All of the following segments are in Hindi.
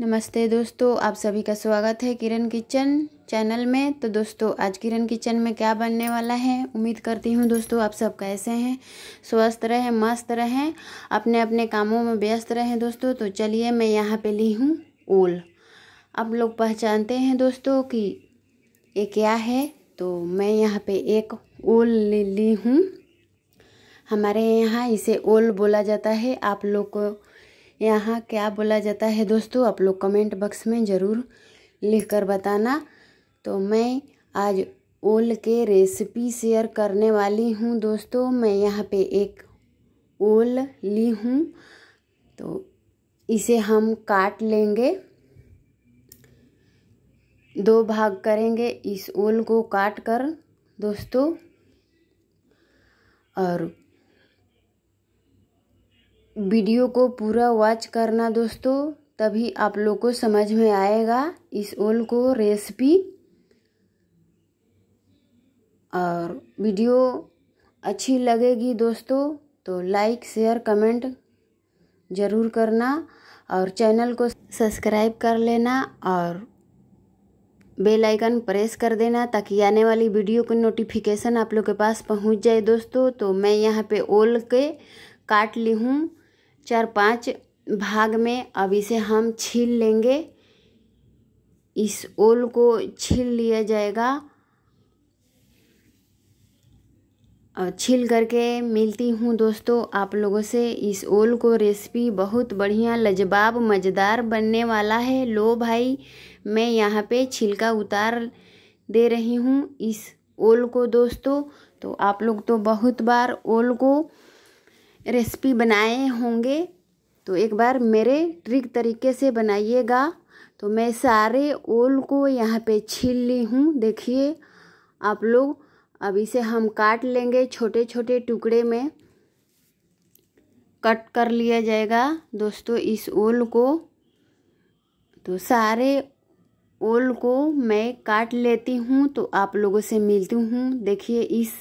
नमस्ते दोस्तों आप सभी का स्वागत है किरण किचन चैनल में तो दोस्तों आज किरण किचन में क्या बनने वाला है उम्मीद करती हूँ दोस्तों आप सब कैसे हैं स्वस्थ रहें मस्त रहें अपने अपने कामों में व्यस्त रहें दोस्तों तो चलिए मैं यहाँ पे ली हूँ ओल आप लोग पहचानते हैं दोस्तों कि ये क्या है तो मैं यहाँ पर एक ओल ले ली हूँ हमारे यहाँ इसे ओल बोला जाता है आप लोग को यहाँ क्या बोला जाता है दोस्तों आप लोग कमेंट बॉक्स में ज़रूर लिख कर बताना तो मैं आज ओल के रेसिपी शेयर करने वाली हूँ दोस्तों मैं यहाँ पे एक ओल ली हूँ तो इसे हम काट लेंगे दो भाग करेंगे इस ओल को काट कर दोस्तों और वीडियो को पूरा वॉच करना दोस्तों तभी आप लोग को समझ में आएगा इस ओल को रेसिपी और वीडियो अच्छी लगेगी दोस्तों तो लाइक शेयर कमेंट ज़रूर करना और चैनल को सब्सक्राइब कर लेना और बेल आइकन प्रेस कर देना ताकि आने वाली वीडियो की नोटिफिकेशन आप लोग के पास पहुंच जाए दोस्तों तो मैं यहाँ पे ओल के काट ली हूँ चार पांच भाग में अब इसे हम छील लेंगे इस ओल को छील लिया जाएगा और छील करके मिलती हूँ दोस्तों आप लोगों से इस ओल को रेसिपी बहुत बढ़िया लजबाब मज़ेदार बनने वाला है लो भाई मैं यहाँ पे छिलका उतार दे रही हूँ इस ओल को दोस्तों तो आप लोग तो बहुत बार ओल को रेसिपी बनाए होंगे तो एक बार मेरे ट्रिक तरीके से बनाइएगा तो मैं सारे ओल को यहाँ पे छील ली हूँ देखिए आप लोग अब इसे हम काट लेंगे छोटे छोटे टुकड़े में कट कर लिया जाएगा दोस्तों इस ओल को तो सारे ओल को मैं काट लेती हूँ तो आप लोगों से मिलती हूँ देखिए इस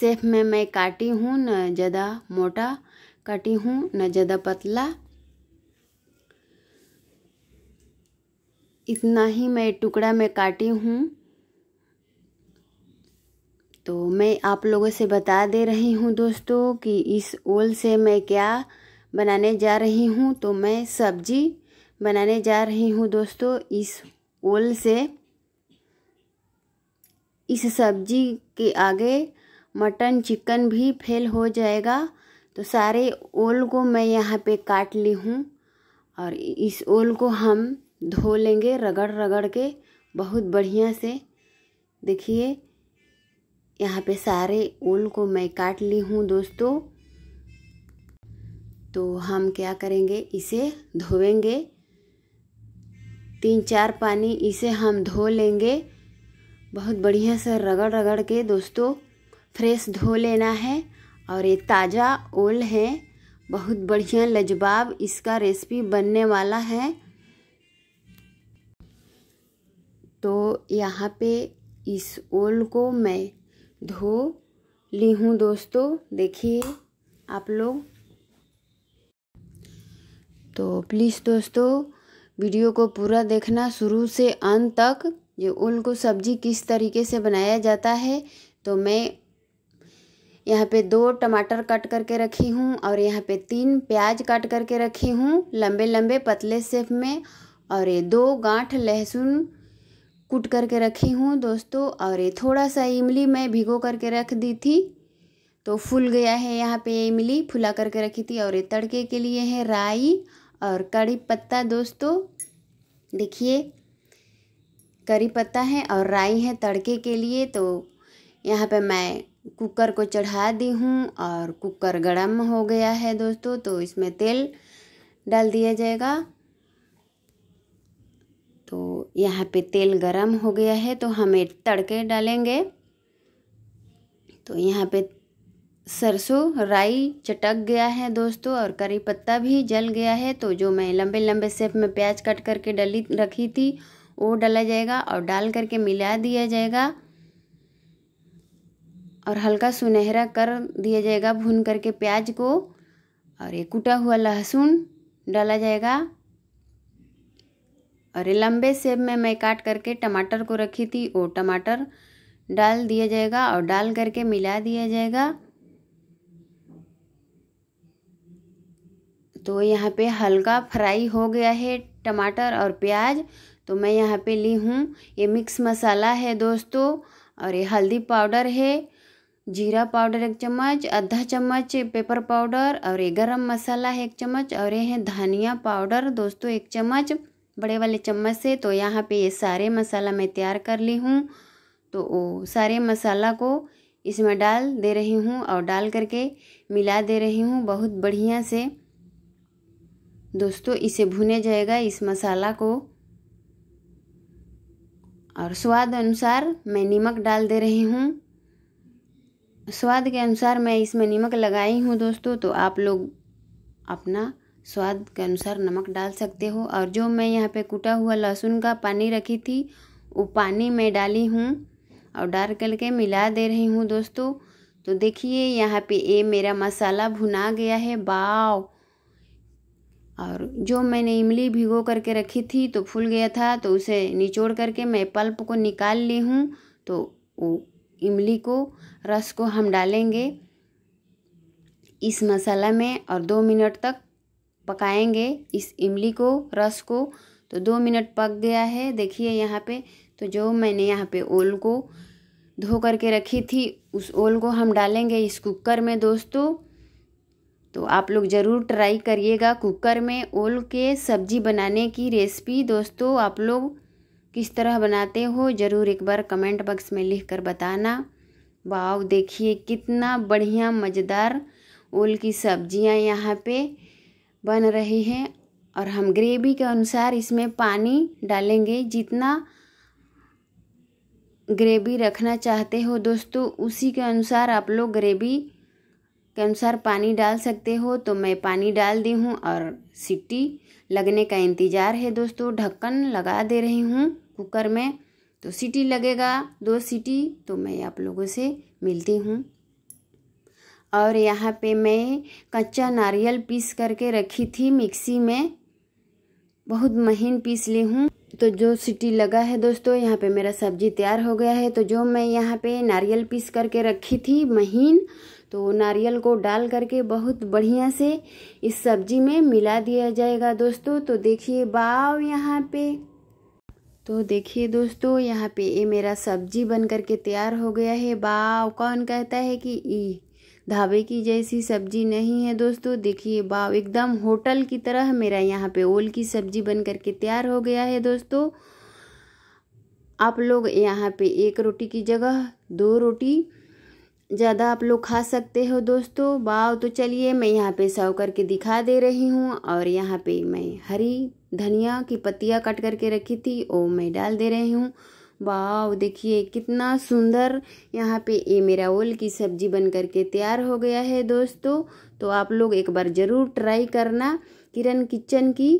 सेफ में मैं काटी हूँ न ज़्यादा मोटा काटी हूँ न ज़्यादा पतला इतना ही मैं टुकड़ा में काटी हूँ तो मैं आप लोगों से बता दे रही हूँ दोस्तों कि इस ओल से मैं क्या बनाने जा रही हूँ तो मैं सब्जी बनाने जा रही हूँ दोस्तों इस ओल से इस सब्जी के आगे मटन चिकन भी फेल हो जाएगा तो सारे ओल को मैं यहाँ पे काट ली हूँ और इस ओल को हम धो लेंगे रगड़ रगड़ के बहुत बढ़िया से देखिए यहाँ पे सारे ओल को मैं काट ली हूँ दोस्तों तो हम क्या करेंगे इसे धोएंगे तीन चार पानी इसे हम धो लेंगे बहुत बढ़िया से रगड़ रगड़ के दोस्तों फ्रेश धो लेना है और ये ताज़ा ओल है बहुत बढ़िया लजबाब इसका रेसिपी बनने वाला है तो यहाँ पे इस ओल को मैं धो ली हूँ दोस्तों देखिए आप लोग तो प्लीज़ दोस्तों वीडियो को पूरा देखना शुरू से अंत तक ये ओल को सब्जी किस तरीके से बनाया जाता है तो मैं यहाँ पे दो टमाटर काट करके रखी हूँ और यहाँ पे तीन प्याज काट करके रखी हूँ लंबे लंबे पतले सेप में और ये दो गांठ लहसुन कूट करके रखी हूँ दोस्तों और ये थोड़ा सा इमली मैं भिगो करके रख दी थी तो फूल गया है यहाँ पे इमली फुला करके रखी थी और ये तड़के के लिए है राई और कड़ी पत्ता दोस्तों देखिए करी पत्ता है और राई है तड़के के लिए तो यहाँ पे मैं कुकर को चढ़ा दी हूँ और कुकर गर्म हो गया है दोस्तों तो इसमें तेल डाल दिया जाएगा तो यहाँ पे तेल गर्म हो गया है तो हमें तड़के डालेंगे तो यहाँ पे सरसों राई चटक गया है दोस्तों और करी पत्ता भी जल गया है तो जो मैं लंबे लंबे सेप में प्याज कट करके डली रखी थी वो डाला जाएगा और डाल करके मिला दिया जाएगा और हल्का सुनहरा कर दिया जाएगा भून करके प्याज को और ये कूटा हुआ लहसुन डाला जाएगा और ये लंबे सेब में मैं काट करके टमाटर को रखी थी वो टमाटर डाल दिया जाएगा और डाल करके मिला दिया जाएगा तो यहाँ पे हल्का फ्राई हो गया है टमाटर और प्याज तो मैं यहाँ पे ली हूँ ये मिक्स मसाला है दोस्तों और ये हल्दी पाउडर है जीरा पाउडर एक चम्मच आधा चम्मच पेपर पाउडर और ये गरम मसाला है एक चम्मच और ये है धनिया पाउडर दोस्तों एक चम्मच बड़े वाले चम्मच से तो यहाँ पे ये सारे मसाला मैं तैयार कर ली हूँ तो वो सारे मसाला को इसमें डाल दे रही हूँ और डाल करके मिला दे रही हूँ बहुत बढ़िया से दोस्तों इसे भुने जाएगा इस मसाला को और स्वाद अनुसार मैं नमक डाल दे रही हूँ स्वाद के अनुसार मैं इसमें नमक लगाई हूँ दोस्तों तो आप लोग अपना स्वाद के अनुसार नमक डाल सकते हो और जो मैं यहाँ पे कुटा हुआ लहसुन का पानी रखी थी वो पानी मैं डाली हूँ और डाल करके मिला दे रही हूँ दोस्तों तो देखिए यहाँ पे ये मेरा मसाला भुना गया है बाव और जो मैंने इमली भिगो करके रखी थी तो फूल गया था तो उसे निचोड़ करके मैं पल्प को निकाल ली हूँ तो वो इमली को रस को हम डालेंगे इस मसाला में और दो मिनट तक पकाएंगे इस इमली को रस को तो दो मिनट पक गया है देखिए यहाँ पे तो जो मैंने यहाँ पे ओल को धो करके रखी थी उस ओल को हम डालेंगे इस कुकर में दोस्तों तो आप लोग ज़रूर ट्राई करिएगा कुकर में ओल के सब्जी बनाने की रेसिपी दोस्तों आप लोग किस तरह बनाते हो ज़रूर एक बार कमेंट बॉक्स में लिख कर बताना वाव देखिए कितना बढ़िया मज़ेदार ओल की सब्जियां यहाँ पे बन रही हैं और हम ग्रेवी के अनुसार इसमें पानी डालेंगे जितना ग्रेवी रखना चाहते हो दोस्तों उसी के अनुसार आप लोग ग्रेवी के अनुसार पानी डाल सकते हो तो मैं पानी डाल दी हूँ और सीटी लगने का इंतज़ार है दोस्तों ढक्कन लगा दे रही हूँ कुकर में तो सीटी लगेगा दो सीटी तो मैं आप लोगों से मिलती हूँ और यहाँ पे मैं कच्चा नारियल पीस करके रखी थी मिक्सी में बहुत महीन पीस ली हूँ तो जो सीटी लगा है दोस्तों यहाँ पे मेरा सब्जी तैयार हो गया है तो जो मैं यहाँ पे नारियल पीस करके रखी थी महीन तो नारियल को डाल करके बहुत बढ़िया से इस सब्जी में मिला दिया जाएगा दोस्तों तो देखिए बाव यहाँ पे तो देखिए दोस्तों यहाँ पे ये मेरा सब्जी बन कर के तैयार हो गया है बाव कौन कहता है कि ई ढाबे की जैसी सब्जी नहीं है दोस्तों देखिए बाव एकदम होटल की तरह मेरा यहाँ पे ओल की सब्जी बन कर के तैयार हो गया है दोस्तों आप लोग यहाँ पे एक रोटी की जगह दो रोटी ज़्यादा आप लोग खा सकते हो दोस्तों बाव तो चलिए मैं यहाँ पे सर्व करके दिखा दे रही हूँ और यहाँ पे मैं हरी धनिया की पत्तियाँ कट करके रखी थी वो मैं डाल दे रही हूँ वाह देखिए कितना सुंदर यहाँ पे ये मेरा ओल की सब्जी बन करके तैयार हो गया है दोस्तों तो आप लोग एक बार ज़रूर ट्राई करना किरण किचन की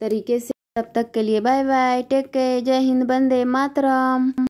तरीके से तब तक के लिए बाय बाय टेक केयर जय हिंद बंदे मातरम